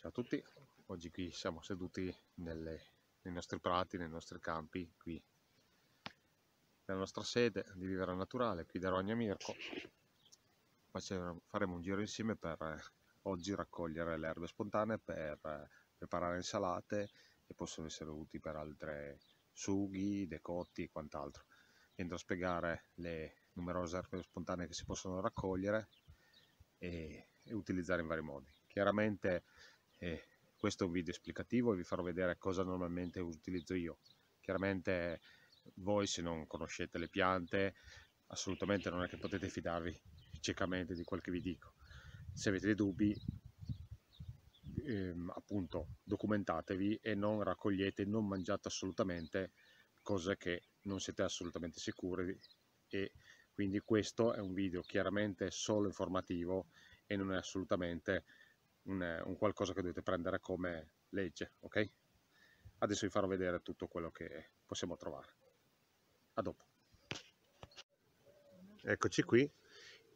Ciao a tutti, oggi qui siamo seduti nelle, nei nostri prati, nei nostri campi, qui nella nostra sede di Vivere Naturale, qui da Rogna Mirko. Faremo un giro insieme per eh, oggi raccogliere le erbe spontanee per eh, preparare insalate che possono essere utili per altre sughi, decotti e quant'altro. Entro a spiegare le numerose erbe spontanee che si possono raccogliere e, e utilizzare in vari modi. Chiaramente eh, questo è un video esplicativo e vi farò vedere cosa normalmente utilizzo io chiaramente voi se non conoscete le piante assolutamente non è che potete fidarvi ciecamente di quel che vi dico se avete dei dubbi ehm, appunto documentatevi e non raccogliete non mangiate assolutamente cose che non siete assolutamente sicuri e quindi questo è un video chiaramente solo informativo e non è assolutamente un, un qualcosa che dovete prendere come legge, ok? Adesso vi farò vedere tutto quello che possiamo trovare. A dopo. Eccoci qui,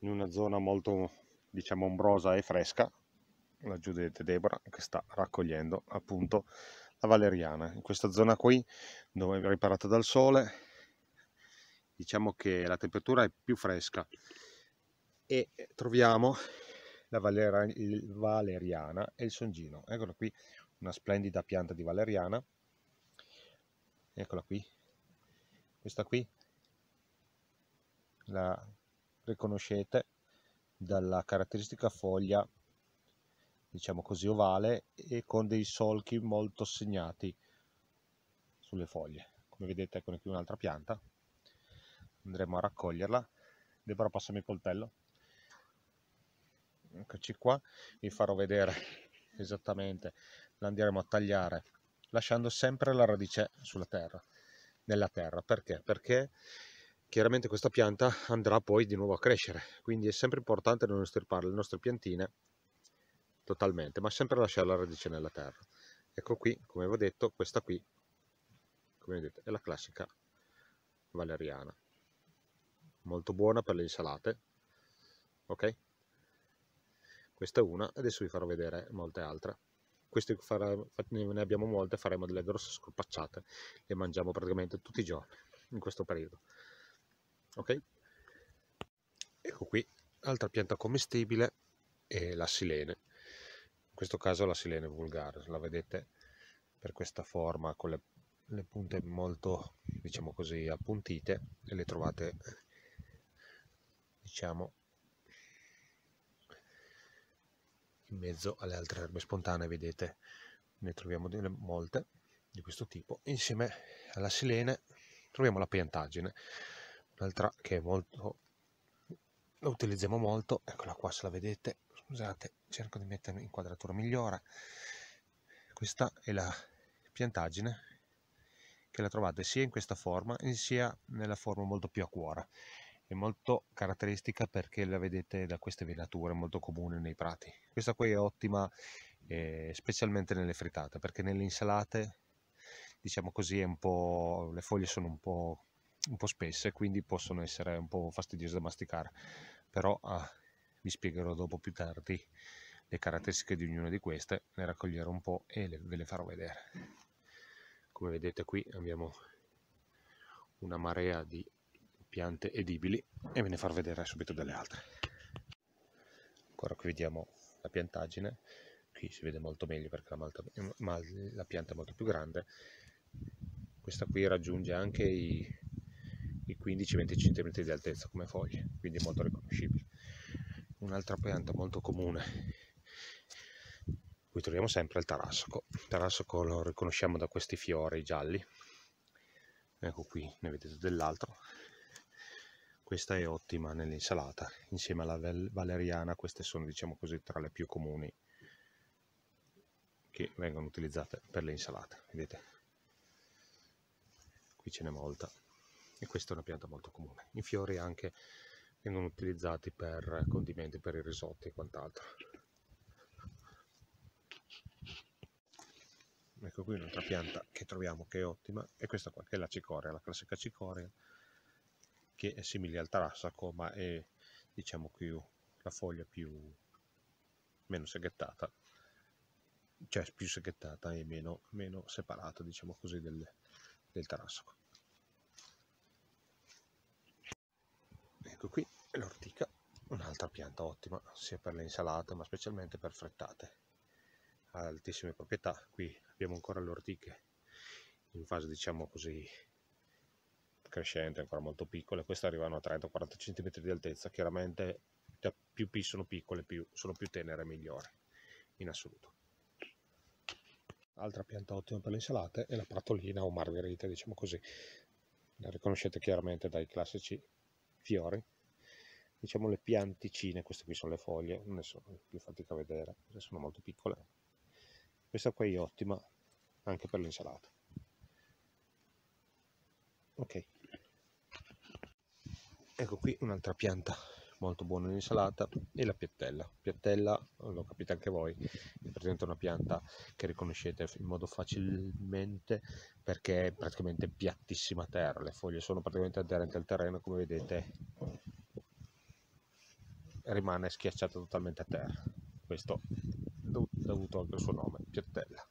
in una zona molto, diciamo, ombrosa e fresca, laggiù vedete Deborah che sta raccogliendo appunto la valeriana. In questa zona qui, dove è riparata dal sole, diciamo che la temperatura è più fresca e troviamo la valera, valeriana e il songino. Eccola qui, una splendida pianta di valeriana. Eccola qui, questa qui la riconoscete dalla caratteristica foglia diciamo così ovale e con dei solchi molto segnati sulle foglie come vedete ecco qui un'altra pianta andremo a raccoglierla Deborah passami il coltello eccoci qua vi farò vedere esattamente la andremo a tagliare lasciando sempre la radice sulla terra nella terra perché perché chiaramente questa pianta andrà poi di nuovo a crescere quindi è sempre importante non estirpare le nostre piantine totalmente ma sempre lasciare la radice nella terra ecco qui come vi ho detto questa qui come vedete è la classica valeriana molto buona per le insalate ok questa è una, adesso vi farò vedere molte altre. Queste fare, ne abbiamo molte, faremo delle grosse scorpacciate, le mangiamo praticamente tutti i giorni in questo periodo. Ok? Ecco qui, altra pianta commestibile è la silene. In questo caso la silene vulgare, la vedete per questa forma con le, le punte molto, diciamo così, appuntite e le trovate, diciamo, in mezzo alle altre erbe spontanee, vedete, ne troviamo molte di questo tipo. Insieme alla silene troviamo la piantagine, un'altra che è molto la utilizziamo molto, eccola qua se la vedete, scusate, cerco di mettermi in quadratura migliore. Questa è la piantaggine che la trovate sia in questa forma sia nella forma molto più a cuore è molto caratteristica perché la vedete da queste venature molto comune nei prati questa qui è ottima eh, specialmente nelle frittate perché nelle insalate diciamo così è un po' le foglie sono un po', un po spesse quindi possono essere un po' fastidiose da masticare però ah, vi spiegherò dopo più tardi le caratteristiche di ognuna di queste le raccoglierò un po' e le, ve le farò vedere come vedete qui abbiamo una marea di piante edibili e ve ne farò vedere subito delle altre. Ancora qui vediamo la piantaggine, qui si vede molto meglio perché la, malta, la pianta è molto più grande. Questa qui raggiunge anche i, i 15-20 cm di altezza come foglie, quindi molto riconoscibile. Un'altra pianta molto comune qui troviamo sempre il tarassoco. Il tarassoco lo riconosciamo da questi fiori gialli. Ecco qui, ne vedete dell'altro, questa è ottima nell'insalata, insieme alla valeriana queste sono diciamo così tra le più comuni che vengono utilizzate per le insalate, vedete? Qui ce n'è molta e questa è una pianta molto comune. I fiori anche vengono utilizzati per condimenti, per i risotti e quant'altro. Ecco qui un'altra pianta che troviamo che è ottima, è questa qua, che è la cicoria, la classica cicoria, che è simile al tarassaco ma è diciamo più la foglia più meno seghettata cioè più seghettata e meno, meno separata diciamo così del, del tarassaco ecco qui l'ortica un'altra pianta ottima sia per le insalate ma specialmente per frettate ha altissime proprietà qui abbiamo ancora le ortiche in fase diciamo così crescente, ancora molto piccole, queste arrivano a 30-40 cm di altezza, chiaramente più P sono piccole, più, sono più tenere e migliore, in assoluto. Altra pianta ottima per le insalate è la pratolina o margherita, diciamo così. La riconoscete chiaramente dai classici fiori. Diciamo le pianticine, queste qui sono le foglie, non ne sono più fatica a vedere, sono molto piccole. Questa qua è ottima anche per le insalate. Ok ecco qui un'altra pianta molto buona in insalata e la piattella piattella lo capite anche voi è presente una pianta che riconoscete in modo facilmente perché è praticamente piattissima terra le foglie sono praticamente aderenti al terreno come vedete rimane schiacciata totalmente a terra questo è dovuto anche al suo nome piattella